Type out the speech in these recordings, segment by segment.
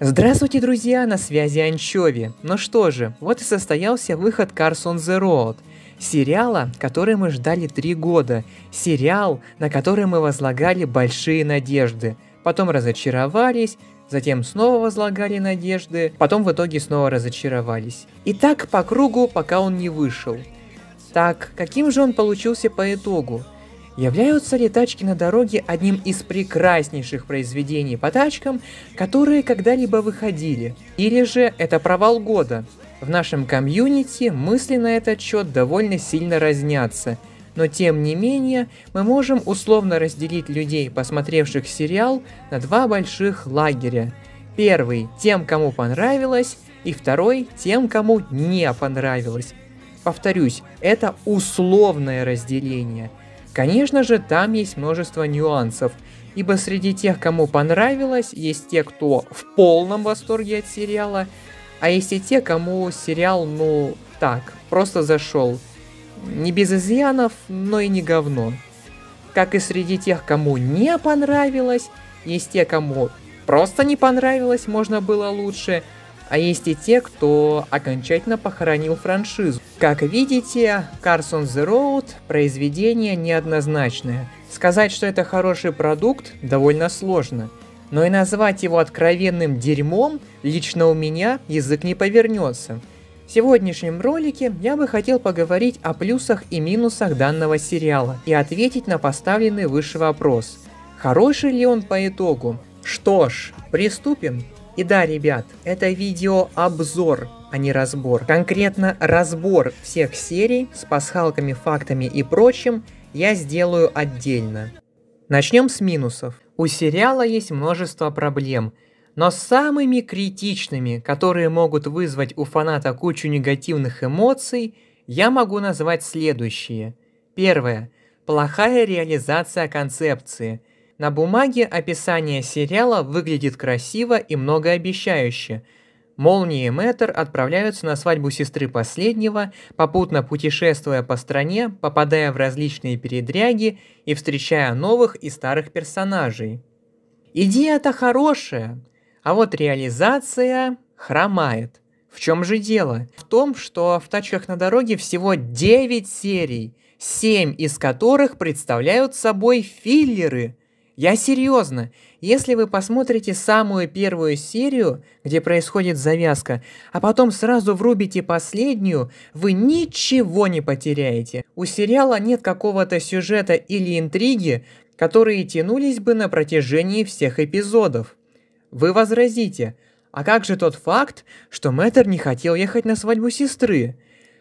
Здравствуйте, друзья, на связи Анчови. Ну что же, вот и состоялся выход Cars on the Road, сериала, который мы ждали три года, сериал, на который мы возлагали большие надежды, потом разочаровались, затем снова возлагали надежды, потом в итоге снова разочаровались. И так по кругу, пока он не вышел. Так, каким же он получился по итогу? Являются ли тачки на дороге одним из прекраснейших произведений по тачкам, которые когда-либо выходили? Или же это провал года? В нашем комьюнити мысли на этот счет довольно сильно разнятся, но тем не менее мы можем условно разделить людей, посмотревших сериал, на два больших лагеря. Первый – тем, кому понравилось, и второй – тем, кому не понравилось. Повторюсь, это условное разделение – Конечно же, там есть множество нюансов, ибо среди тех, кому понравилось, есть те, кто в полном восторге от сериала, а есть и те, кому сериал, ну, так, просто зашел. Не без изъянов, но и не говно. Как и среди тех, кому не понравилось, есть те, кому просто не понравилось, можно было лучше – а есть и те, кто окончательно похоронил франшизу. Как видите, Carson The Road – произведение неоднозначное. Сказать, что это хороший продукт, довольно сложно. Но и назвать его откровенным дерьмом лично у меня язык не повернется. В сегодняшнем ролике я бы хотел поговорить о плюсах и минусах данного сериала и ответить на поставленный выше вопрос. Хороший ли он по итогу? Что ж, приступим. И да, ребят, это видео обзор а не разбор. Конкретно разбор всех серий с пасхалками, фактами и прочим я сделаю отдельно. Начнем с минусов. У сериала есть множество проблем, но самыми критичными, которые могут вызвать у фаната кучу негативных эмоций, я могу назвать следующие. Первое. Плохая реализация концепции – на бумаге описание сериала выглядит красиво и многообещающе. Молнии и Мэтр отправляются на свадьбу сестры последнего, попутно путешествуя по стране, попадая в различные передряги и встречая новых и старых персонажей. Идея-то хорошая, а вот реализация хромает. В чем же дело? В том, что в «Тачках на дороге» всего 9 серий, 7 из которых представляют собой филлеры – я серьезно. Если вы посмотрите самую первую серию, где происходит завязка, а потом сразу врубите последнюю, вы ничего не потеряете. У сериала нет какого-то сюжета или интриги, которые тянулись бы на протяжении всех эпизодов. Вы возразите, а как же тот факт, что Мэттер не хотел ехать на свадьбу сестры?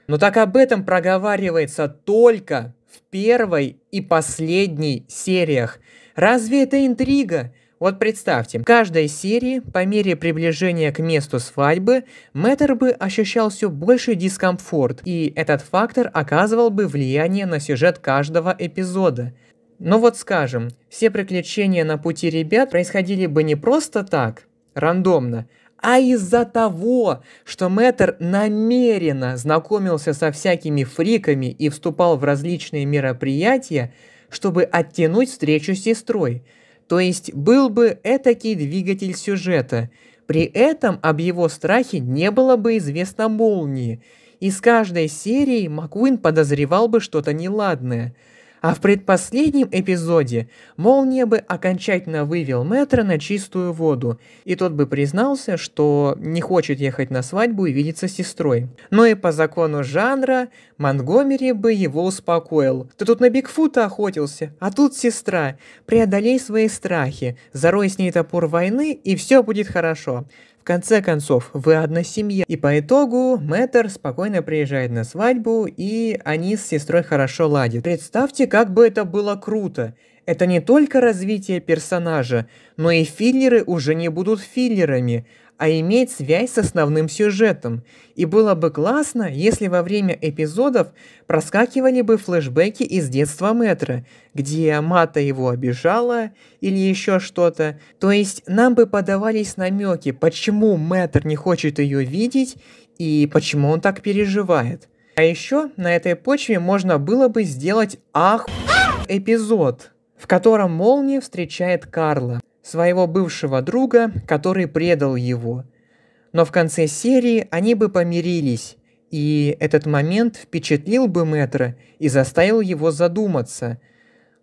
Но так об этом проговаривается только в первой и последней сериях. Разве это интрига? Вот представьте, в каждой серии, по мере приближения к месту свадьбы, Мэттер бы ощущал все больший дискомфорт, и этот фактор оказывал бы влияние на сюжет каждого эпизода. Но вот скажем, все приключения на пути ребят происходили бы не просто так, рандомно, а из-за того, что Мэттер намеренно знакомился со всякими фриками и вступал в различные мероприятия, чтобы оттянуть встречу с сестрой. То есть был бы этакий двигатель сюжета. При этом об его страхе не было бы известно молнии. И с каждой серией Маккуин подозревал бы что-то неладное – а в предпоследнем эпизоде Молния бы окончательно вывел Мэтра на чистую воду, и тот бы признался, что не хочет ехать на свадьбу и видеться с сестрой. Но и по закону жанра Монгомери бы его успокоил. Ты тут на Бигфута охотился, а тут сестра. Преодолей свои страхи, зарой с ней топор войны, и все будет хорошо конце концов, вы одна семья. И по итогу Мэттер спокойно приезжает на свадьбу, и они с сестрой хорошо ладят. Представьте, как бы это было круто. Это не только развитие персонажа, но и филлеры уже не будут филлерами а иметь связь с основным сюжетом. И было бы классно, если во время эпизодов проскакивали бы флешбеки из детства Мэтра, где Мата его обижала или еще что-то. То есть нам бы подавались намеки, почему Мэтр не хочет ее видеть и почему он так переживает. А еще на этой почве можно было бы сделать ах эпизод, в котором Молния встречает Карла своего бывшего друга, который предал его. Но в конце серии они бы помирились, и этот момент впечатлил бы Мэтра и заставил его задуматься.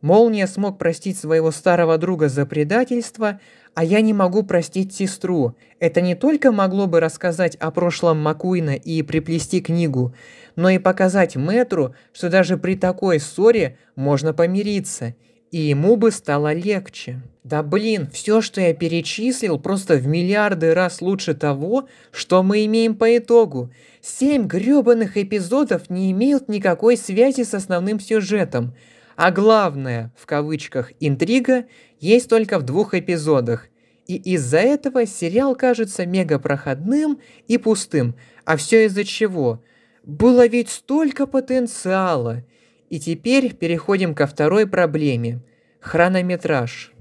Молния смог простить своего старого друга за предательство, а я не могу простить сестру. Это не только могло бы рассказать о прошлом Макуина и приплести книгу, но и показать Мэтру, что даже при такой ссоре можно помириться – и ему бы стало легче. Да блин, все, что я перечислил, просто в миллиарды раз лучше того, что мы имеем по итогу. Семь грёбаных эпизодов не имеют никакой связи с основным сюжетом. А главное, в кавычках, интрига есть только в двух эпизодах. И из-за этого сериал кажется мега проходным и пустым. А все из-за чего? Было ведь столько потенциала – и теперь переходим ко второй проблеме – хронометраж.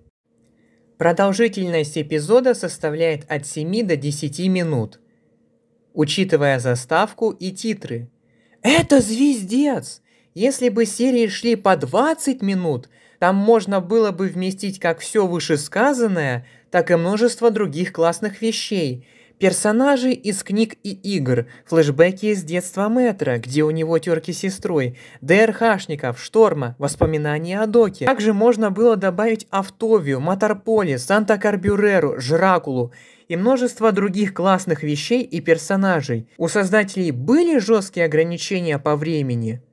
Продолжительность эпизода составляет от 7 до 10 минут, учитывая заставку и титры. Это звездец! Если бы серии шли по 20 минут, там можно было бы вместить как все вышесказанное, так и множество других классных вещей – Персонажи из книг и игр, флешбеки из детства Метра, где у него терки с сестрой, ДРХшников, Шторма, воспоминания о Доке. Также можно было добавить Автовию, Моторполи, Санта-Карбюреру, Жракулу и множество других классных вещей и персонажей. У создателей были жесткие ограничения по времени?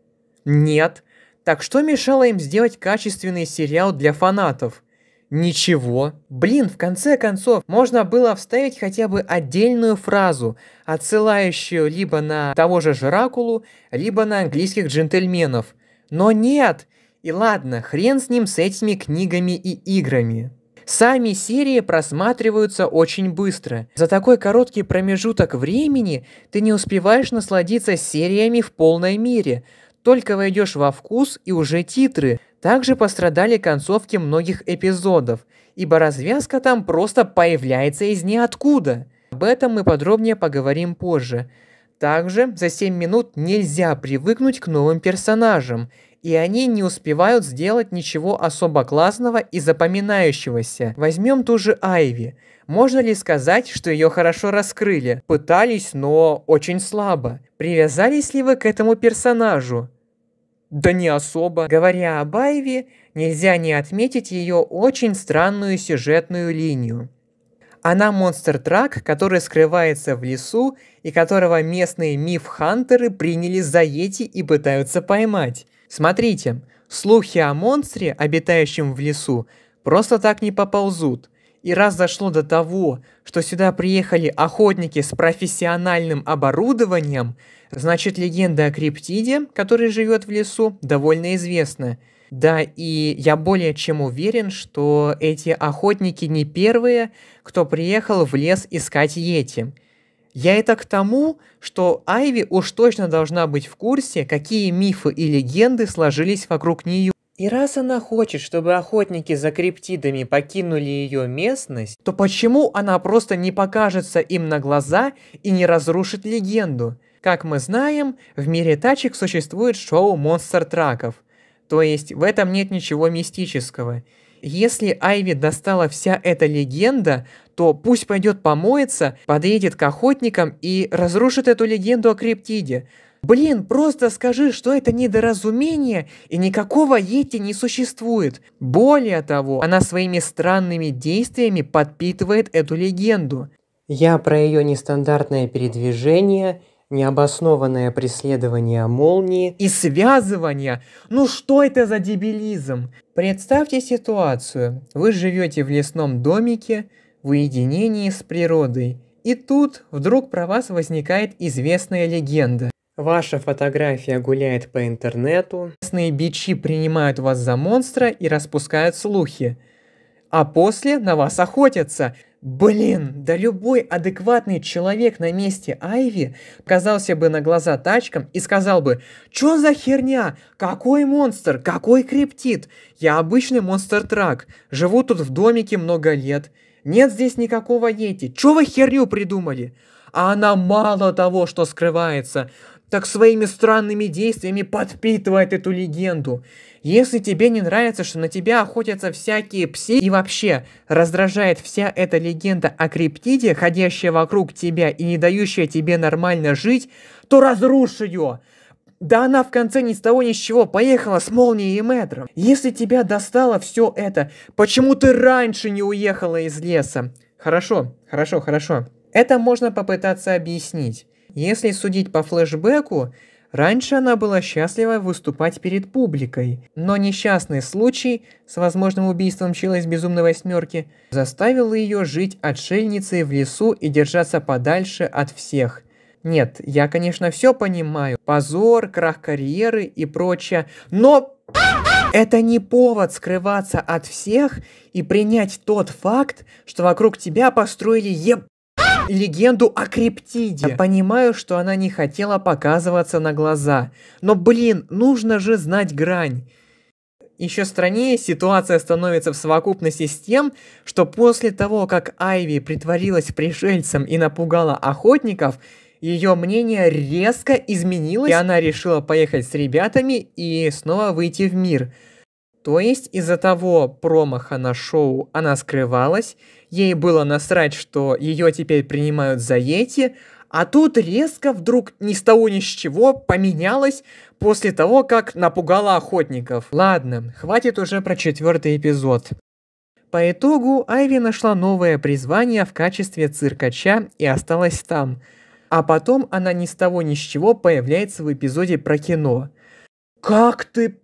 Нет. Так что мешало им сделать качественный сериал для фанатов – Ничего. Блин, в конце концов, можно было вставить хотя бы отдельную фразу, отсылающую либо на того же Жиракулу, либо на английских джентльменов. Но нет! И ладно, хрен с ним с этими книгами и играми. Сами серии просматриваются очень быстро. За такой короткий промежуток времени ты не успеваешь насладиться сериями в полной мере. Только войдешь во вкус и уже титры, также пострадали концовки многих эпизодов, ибо развязка там просто появляется из ниоткуда. Об этом мы подробнее поговорим позже. Также за 7 минут нельзя привыкнуть к новым персонажам, и они не успевают сделать ничего особо классного и запоминающегося. Возьмем ту же Айви. Можно ли сказать, что ее хорошо раскрыли? Пытались, но очень слабо. Привязались ли вы к этому персонажу? Да не особо. Говоря об Айви, нельзя не отметить ее очень странную сюжетную линию. Она монстр-трак, который скрывается в лесу и которого местные миф-хантеры приняли за Йети и пытаются поймать. Смотрите, слухи о монстре, обитающем в лесу, просто так не поползут – и раз зашло до того, что сюда приехали охотники с профессиональным оборудованием, значит легенда о криптиде, который живет в лесу, довольно известна. Да, и я более чем уверен, что эти охотники не первые, кто приехал в лес искать Йети. Я это к тому, что Айви уж точно должна быть в курсе, какие мифы и легенды сложились вокруг нее. И раз она хочет, чтобы охотники за криптидами покинули ее местность, то почему она просто не покажется им на глаза и не разрушит легенду? Как мы знаем, в мире тачек существует шоу монстр-траков. То есть в этом нет ничего мистического. Если Айви достала вся эта легенда, то пусть пойдет помоется, подъедет к охотникам и разрушит эту легенду о Криптиде. Блин, просто скажи, что это недоразумение, и никакого Йети не существует. Более того, она своими странными действиями подпитывает эту легенду. Я про ее нестандартное передвижение, необоснованное преследование молнии и связывание. Ну что это за дебилизм? Представьте ситуацию. Вы живете в лесном домике, в уединении с природой. И тут вдруг про вас возникает известная легенда. Ваша фотография гуляет по интернету, местные бичи принимают вас за монстра и распускают слухи. А после на вас охотятся. Блин, да любой адекватный человек на месте Айви казался бы на глаза тачкам и сказал бы, «Чё за херня? Какой монстр? Какой криптит? Я обычный монстр-трак. Живу тут в домике много лет. Нет здесь никакого Йети. Чё вы херню придумали?» А она мало того, что скрывается, так своими странными действиями подпитывает эту легенду. Если тебе не нравится, что на тебя охотятся всякие пси и вообще раздражает вся эта легенда о криптиде, ходящая вокруг тебя и не дающая тебе нормально жить, то разрушь ее! Да она в конце ни с того ни с чего поехала с молнией и метром. Если тебя достало все это, почему ты раньше не уехала из леса? Хорошо, хорошо, хорошо. Это можно попытаться объяснить. Если судить по флешбеку, раньше она была счастлива выступать перед публикой, но несчастный случай с возможным убийством чила из «Безумной восьмерки» заставил ее жить отшельницей в лесу и держаться подальше от всех. Нет, я, конечно, все понимаю. Позор, крах карьеры и прочее, но... Это не повод скрываться от всех и принять тот факт, что вокруг тебя построили еб легенду о Криптиде. Я понимаю, что она не хотела показываться на глаза. Но, блин, нужно же знать грань. Еще страннее ситуация становится в совокупности с тем, что после того, как Айви притворилась пришельцем и напугала охотников, ее мнение резко изменилось, и она решила поехать с ребятами и снова выйти в мир – то есть из-за того промаха на шоу она скрывалась, ей было насрать, что ее теперь принимают за Йети, а тут резко вдруг ни с того ни с чего поменялось после того, как напугала охотников. Ладно, хватит уже про четвертый эпизод. По итогу Айви нашла новое призвание в качестве циркача и осталась там. А потом она ни с того ни с чего появляется в эпизоде про кино – как ты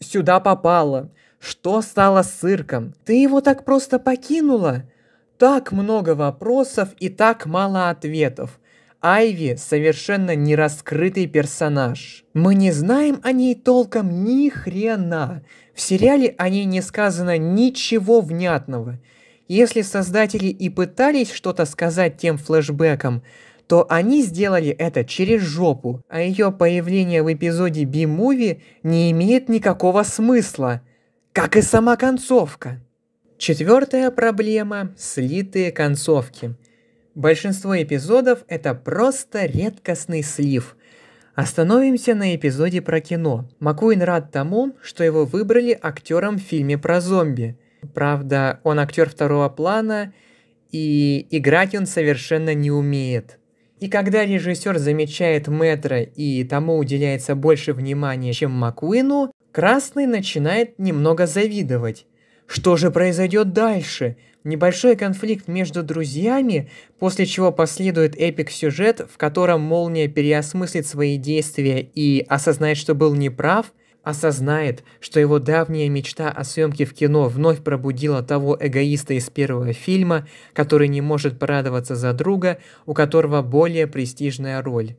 сюда попала? Что стало с цирком? Ты его так просто покинула? Так много вопросов и так мало ответов. Айви совершенно не раскрытый персонаж. Мы не знаем о ней толком ни хрена. В сериале о ней не сказано ничего внятного. Если создатели и пытались что-то сказать тем флешбеком, то они сделали это через жопу, а ее появление в эпизоде Би-муви не имеет никакого смысла, как и сама концовка. Четвертая проблема – слитые концовки. Большинство эпизодов – это просто редкостный слив. Остановимся на эпизоде про кино. Макуин рад тому, что его выбрали актером в фильме про зомби. Правда, он актер второго плана, и играть он совершенно не умеет – и когда режиссер замечает Мэтра и тому уделяется больше внимания, чем Маккуину, Красный начинает немного завидовать. Что же произойдет дальше? Небольшой конфликт между друзьями, после чего последует эпик-сюжет, в котором Молния переосмыслит свои действия и осознает, что был неправ, осознает, что его давняя мечта о съемке в кино вновь пробудила того эгоиста из первого фильма, который не может порадоваться за друга, у которого более престижная роль.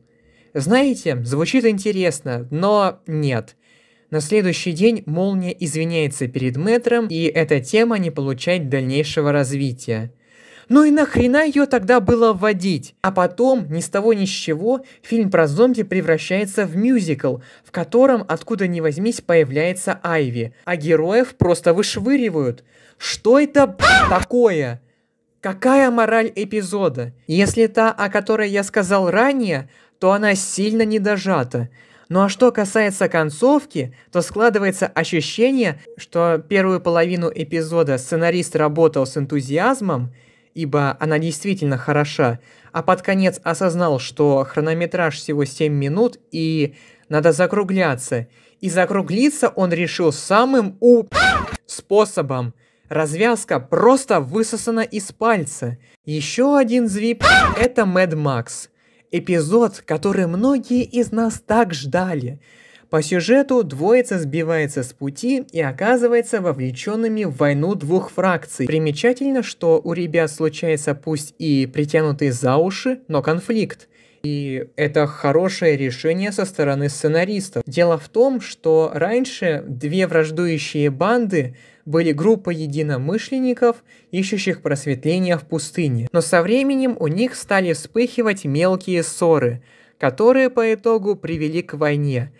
Знаете, звучит интересно, но нет. На следующий день Молния извиняется перед Мэтром, и эта тема не получает дальнейшего развития. Ну и нахрена ее тогда было вводить? А потом, ни с того ни с чего, фильм про зомби превращается в мюзикл, в котором, откуда ни возьмись, появляется Айви, а героев просто вышвыривают. Что это такое? Какая мораль эпизода? Если та, о которой я сказал ранее, то она сильно недожата. Ну а что касается концовки, то складывается ощущение, что первую половину эпизода сценарист работал с энтузиазмом, ибо она действительно хороша, а под конец осознал, что хронометраж всего 7 минут и надо закругляться. И закруглиться он решил самым у... способом. Развязка просто высосана из пальца. Еще один звип — это Мэд Макс. Эпизод, который многие из нас так ждали — по сюжету двоица сбивается с пути и оказывается вовлеченными в войну двух фракций. Примечательно, что у ребят случается пусть и притянутый за уши, но конфликт. И это хорошее решение со стороны сценаристов. Дело в том, что раньше две враждующие банды были группа единомышленников, ищущих просветления в пустыне. Но со временем у них стали вспыхивать мелкие ссоры, которые по итогу привели к войне.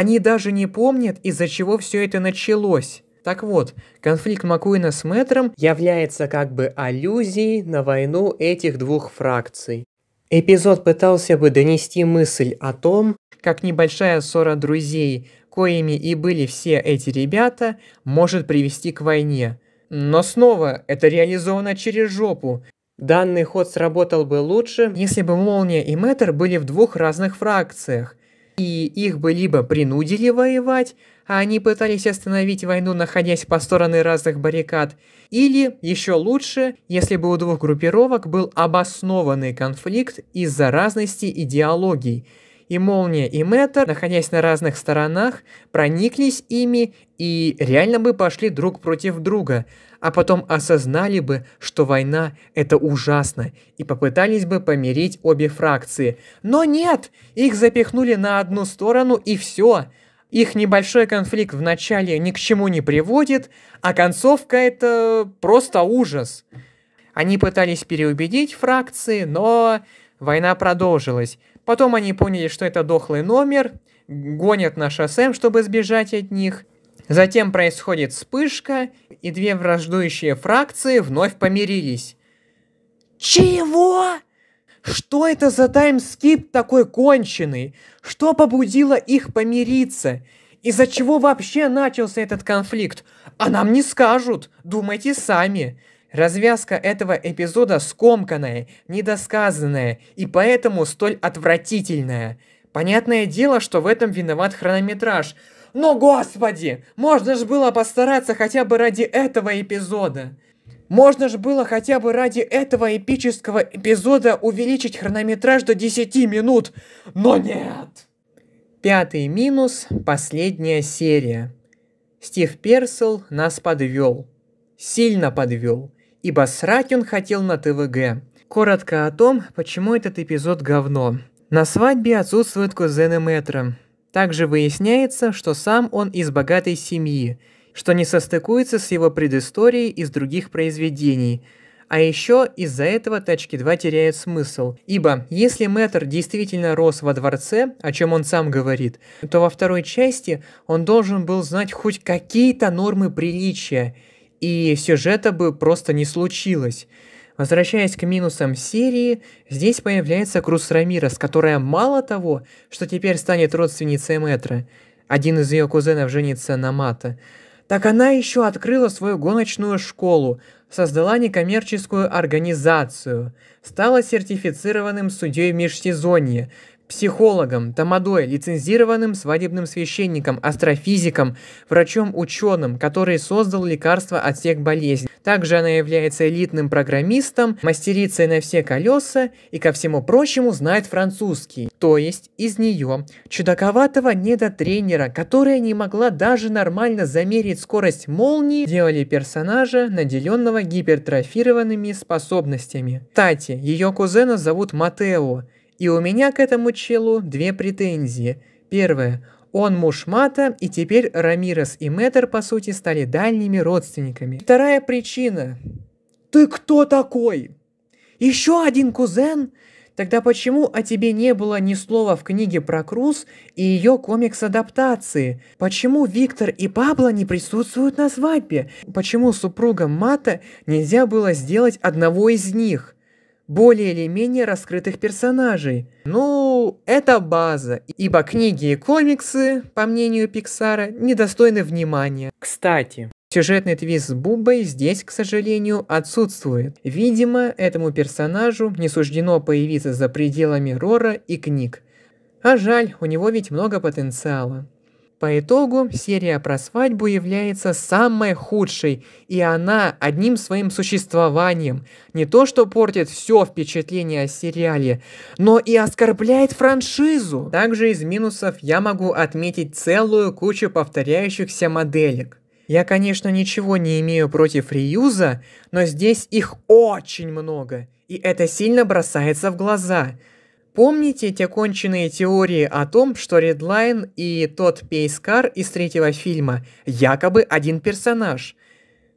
Они даже не помнят, из-за чего все это началось. Так вот, конфликт Макуина с Мэтром является как бы аллюзией на войну этих двух фракций. Эпизод пытался бы донести мысль о том, как небольшая ссора друзей, коими и были все эти ребята, может привести к войне. Но снова, это реализовано через жопу. Данный ход сработал бы лучше, если бы Молния и Мэтр были в двух разных фракциях и их бы либо принудили воевать, а они пытались остановить войну, находясь по стороны разных баррикад, или, еще лучше, если бы у двух группировок был обоснованный конфликт из-за разности идеологий, и Молния и Мэтр, находясь на разных сторонах, прониклись ими и реально бы пошли друг против друга, а потом осознали бы, что война – это ужасно, и попытались бы помирить обе фракции. Но нет! Их запихнули на одну сторону и все. Их небольшой конфликт в начале ни к чему не приводит, а концовка – это просто ужас. Они пытались переубедить фракции, но война продолжилась. Потом они поняли, что это дохлый номер, гонят на шоссе, чтобы сбежать от них – Затем происходит вспышка, и две враждующие фракции вновь помирились. Чего? Что это за таймскип такой конченый? Что побудило их помириться? Из-за чего вообще начался этот конфликт? А нам не скажут, думайте сами. Развязка этого эпизода скомканная, недосказанная и поэтому столь отвратительная. Понятное дело, что в этом виноват хронометраж – но, господи, можно же было постараться хотя бы ради этого эпизода. Можно же было хотя бы ради этого эпического эпизода увеличить хронометраж до 10 минут, но нет. Пятый минус – последняя серия. Стив Персел нас подвел. Сильно подвел. Ибо срать он хотел на ТВГ. Коротко о том, почему этот эпизод говно. На свадьбе отсутствует кузены Мэтра. Также выясняется, что сам он из богатой семьи, что не состыкуется с его предысторией из других произведений. А еще из-за этого «Тачки 2» теряет смысл, ибо если Мэтр действительно рос во дворце, о чем он сам говорит, то во второй части он должен был знать хоть какие-то нормы приличия, и сюжета бы просто не случилось. Возвращаясь к минусам серии, здесь появляется Крус Рамирос, которая мало того, что теперь станет родственницей Метра, один из ее кузенов женится на Мата, так она еще открыла свою гоночную школу, создала некоммерческую организацию, стала сертифицированным судьей межсезонья, психологом, тамадой, лицензированным свадебным священником, астрофизиком, врачом-ученым, который создал лекарства от всех болезней. Также она является элитным программистом, мастерицей на все колеса и, ко всему прочему, знает французский. То есть из нее чудаковатого недотренера, которая не могла даже нормально замерить скорость молнии, делали персонажа, наделенного гипертрофированными способностями. Кстати, ее кузена зовут Матео, и у меня к этому челу две претензии. Первое. Он муж Мата, и теперь Рамирес и Мэтр, по сути, стали дальними родственниками. Вторая причина. Ты кто такой? Еще один кузен? Тогда почему о тебе не было ни слова в книге про Круз и ее комикс-адаптации? Почему Виктор и Пабло не присутствуют на свадьбе? Почему супругам Мата нельзя было сделать одного из них? более или менее раскрытых персонажей. Ну, это база, ибо книги и комиксы, по мнению Пиксара, недостойны внимания. Кстати, Сюжетный твист с Бубой здесь, к сожалению, отсутствует. Видимо, этому персонажу не суждено появиться за пределами Рора и книг. А жаль, у него ведь много потенциала. По итогу серия про свадьбу является самой худшей, и она одним своим существованием не то что портит все впечатление о сериале, но и оскорбляет франшизу. Также из минусов я могу отметить целую кучу повторяющихся моделек. Я, конечно, ничего не имею против реюза, но здесь их очень много, и это сильно бросается в глаза – Помните эти конченые теории о том, что Редлайн и тот Пейскар из третьего фильма якобы один персонаж?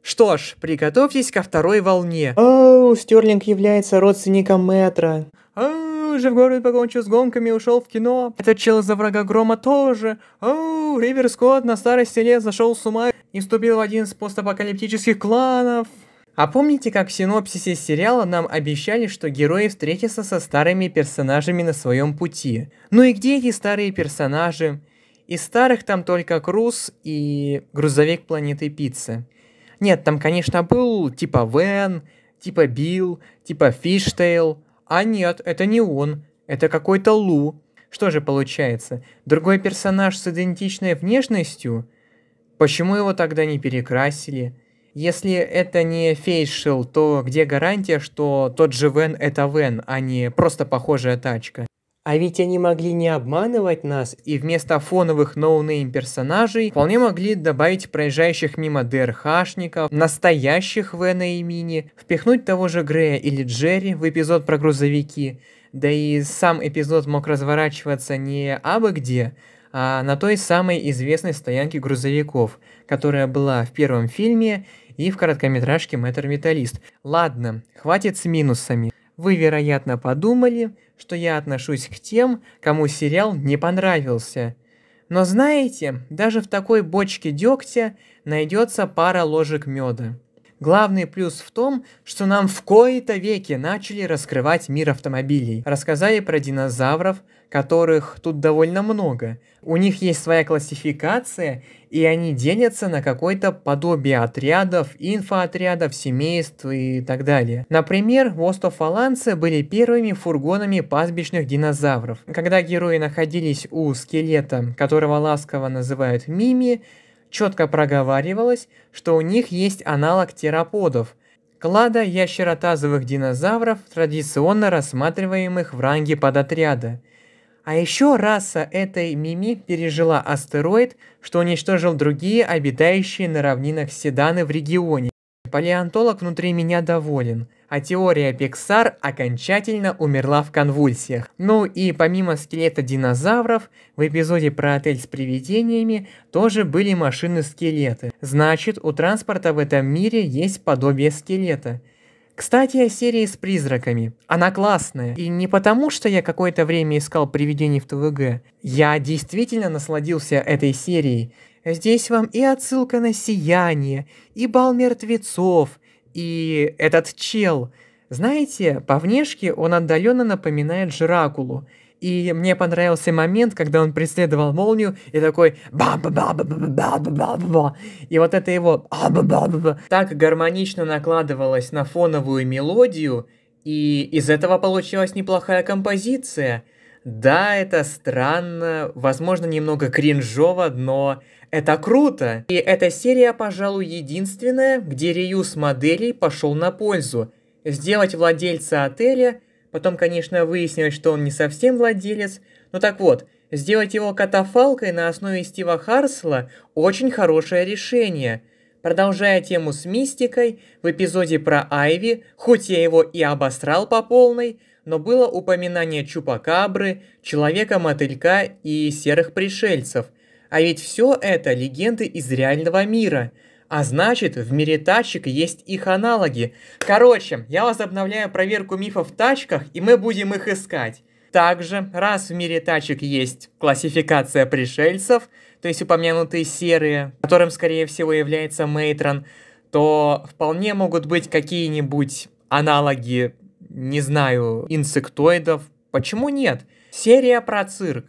Что ж, приготовьтесь ко второй волне. Оу, Стерлинг является родственником Мэтра. Оу, уже в Живгород покончил с гонками и ушел в кино. Этот чел из-за врага Грома тоже. Оу, Ривер Скотт на старости лет зашел с ума и вступил в один из постапокалиптических кланов. А помните, как в синопсисе сериала нам обещали, что герои встретятся со старыми персонажами на своем пути? Ну и где эти старые персонажи? Из старых там только Круз и грузовик планеты Пицца. Нет, там, конечно, был типа Вен, типа Билл, типа Фиштейл. А нет, это не он, это какой-то Лу. Что же получается, другой персонаж с идентичной внешностью? Почему его тогда не перекрасили? Если это не фейшил, то где гарантия, что тот же Вен это Вен, а не просто похожая тачка? А ведь они могли не обманывать нас, и вместо фоновых ноунейм персонажей вполне могли добавить проезжающих мимо ДРХшников, настоящих Вена и Мини, впихнуть того же Грея или Джерри в эпизод про грузовики, да и сам эпизод мог разворачиваться не абы где, а на той самой известной стоянке грузовиков, которая была в первом фильме и в короткометражке «Мэтр Металлист». Ладно, хватит с минусами. Вы, вероятно, подумали, что я отношусь к тем, кому сериал не понравился. Но знаете, даже в такой бочке дегтя найдется пара ложек меда. Главный плюс в том, что нам в кои-то веки начали раскрывать мир автомобилей. Рассказали про динозавров, которых тут довольно много. У них есть своя классификация, и они делятся на какое-то подобие отрядов, инфоотрядов, семейств и так далее. Например, востофаланцы были первыми фургонами пастбищных динозавров. Когда герои находились у скелета, которого ласково называют Мими, четко проговаривалось, что у них есть аналог тераподов – клада ящеротазовых динозавров, традиционно рассматриваемых в ранге подотряда – а еще раса этой мими пережила астероид, что уничтожил другие обитающие на равнинах седаны в регионе. Палеонтолог внутри меня доволен, а теория Пиксар окончательно умерла в конвульсиях. Ну и помимо скелета динозавров, в эпизоде про отель с привидениями тоже были машины-скелеты. Значит, у транспорта в этом мире есть подобие скелета – кстати, о серии с призраками. Она классная. И не потому, что я какое-то время искал привидений в ТВГ. Я действительно насладился этой серией. Здесь вам и отсылка на «Сияние», и «Бал мертвецов», и этот чел. Знаете, по внешке он отдаленно напоминает Жиракулу – и мне понравился момент, когда он преследовал молнию и такой ба ба ба ба ба ба ба ба ба И вот это его ба ба ба ба так гармонично накладывалось на фоновую мелодию, и из этого получилась неплохая композиция. Да, это странно, возможно, немного кринжово, но это круто. И эта серия, пожалуй, единственная, где реюз моделей пошел на пользу. Сделать владельца отеля Потом, конечно, выяснилось, что он не совсем владелец. Но ну так вот, сделать его катафалкой на основе Стива Харсела – очень хорошее решение. Продолжая тему с мистикой, в эпизоде про Айви, хоть я его и обосрал по полной, но было упоминание Чупакабры, Человека-мотылька и Серых пришельцев. А ведь все это легенды из реального мира – а значит, в мире тачек есть их аналоги. Короче, я возобновляю проверку мифов в тачках, и мы будем их искать. Также, раз в мире тачек есть классификация пришельцев, то есть упомянутые серые, которым, скорее всего, является Мейтрон, то вполне могут быть какие-нибудь аналоги, не знаю, инсектоидов. Почему нет? Серия про цирк.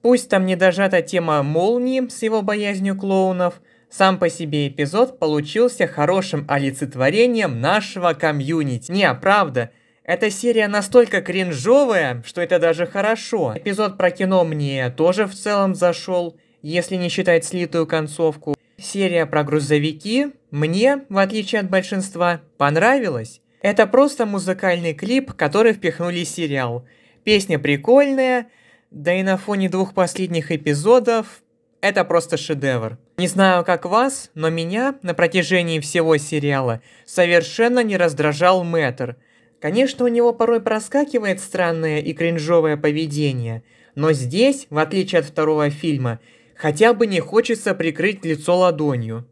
Пусть там не дожата тема молнии с его боязнью клоунов – сам по себе эпизод получился хорошим олицетворением нашего комьюнити. Не, правда, эта серия настолько кринжовая, что это даже хорошо. Эпизод про кино мне тоже в целом зашел, если не считать слитую концовку. Серия про грузовики мне, в отличие от большинства, понравилась. Это просто музыкальный клип, который впихнули в сериал. Песня прикольная, да и на фоне двух последних эпизодов это просто шедевр. Не знаю, как вас, но меня на протяжении всего сериала совершенно не раздражал Мэттер. Конечно, у него порой проскакивает странное и кринжовое поведение, но здесь, в отличие от второго фильма, хотя бы не хочется прикрыть лицо ладонью.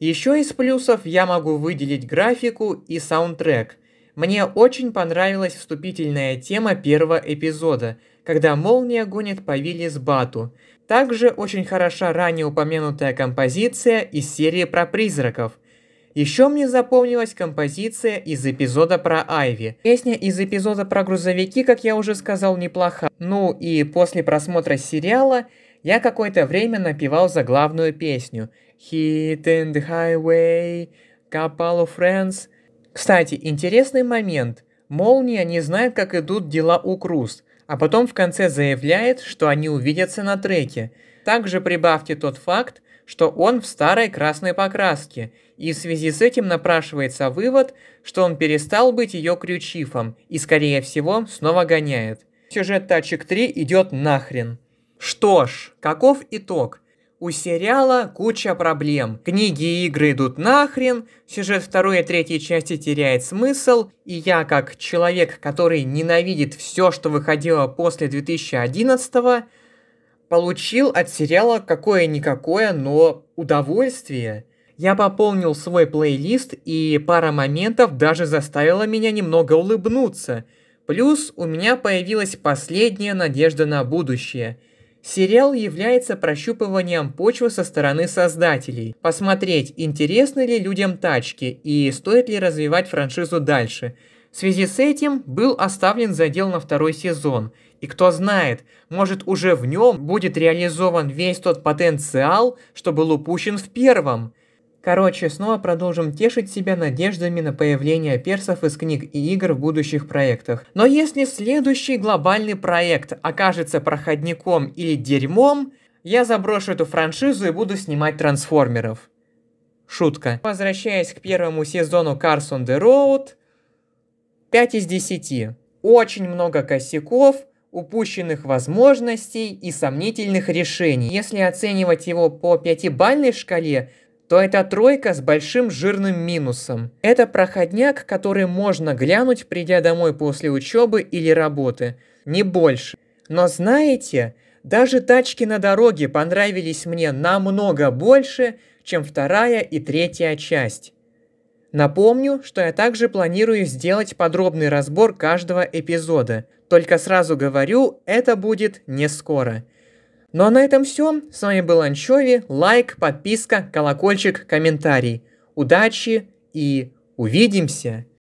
Еще из плюсов я могу выделить графику и саундтрек. Мне очень понравилась вступительная тема первого эпизода, когда молния гонит по Виллис Бату – также очень хороша ранее упомянутая композиция из серии про призраков. Еще мне запомнилась композиция из эпизода про Айви. Песня из эпизода про грузовики, как я уже сказал, неплоха. Ну и после просмотра сериала я какое-то время напевал заглавную песню «Hit in the Highway», «Couple of Friends». Кстати, интересный момент. Молния не знает, как идут дела у Круз – а потом в конце заявляет, что они увидятся на треке. Также прибавьте тот факт, что он в старой красной покраске, и в связи с этим напрашивается вывод, что он перестал быть ее крючифом и, скорее всего, снова гоняет. Сюжет «Тачек 3» идет нахрен. Что ж, каков итог? У сериала куча проблем. Книги и игры идут нахрен, сюжет второй и третьей части теряет смысл, и я, как человек, который ненавидит все, что выходило после 2011 го получил от сериала какое-никакое, но удовольствие. Я пополнил свой плейлист, и пара моментов даже заставила меня немного улыбнуться. Плюс у меня появилась последняя надежда на будущее – Сериал является прощупыванием почвы со стороны создателей. Посмотреть, интересны ли людям тачки и стоит ли развивать франшизу дальше. В связи с этим был оставлен задел на второй сезон. И кто знает, может уже в нем будет реализован весь тот потенциал, что был упущен в первом. Короче, снова продолжим тешить себя надеждами на появление персов из книг и игр в будущих проектах. Но если следующий глобальный проект окажется проходником или дерьмом, я заброшу эту франшизу и буду снимать трансформеров. Шутка. Возвращаясь к первому сезону Cars on the Road, 5 из 10. Очень много косяков, упущенных возможностей и сомнительных решений. Если оценивать его по пятибальной шкале, то это тройка с большим жирным минусом. Это проходняк, который можно глянуть, придя домой после учебы или работы. Не больше. Но знаете, даже тачки на дороге понравились мне намного больше, чем вторая и третья часть. Напомню, что я также планирую сделать подробный разбор каждого эпизода. Только сразу говорю, это будет не скоро. Ну а на этом все. С вами был Анчови. Лайк, подписка, колокольчик, комментарий. Удачи и увидимся!